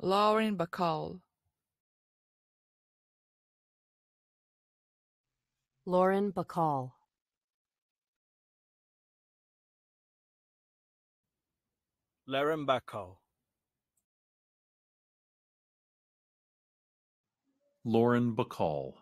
Lauren Bacall. Lauren Bacall. Lauren Bacall. Lauren Bacall.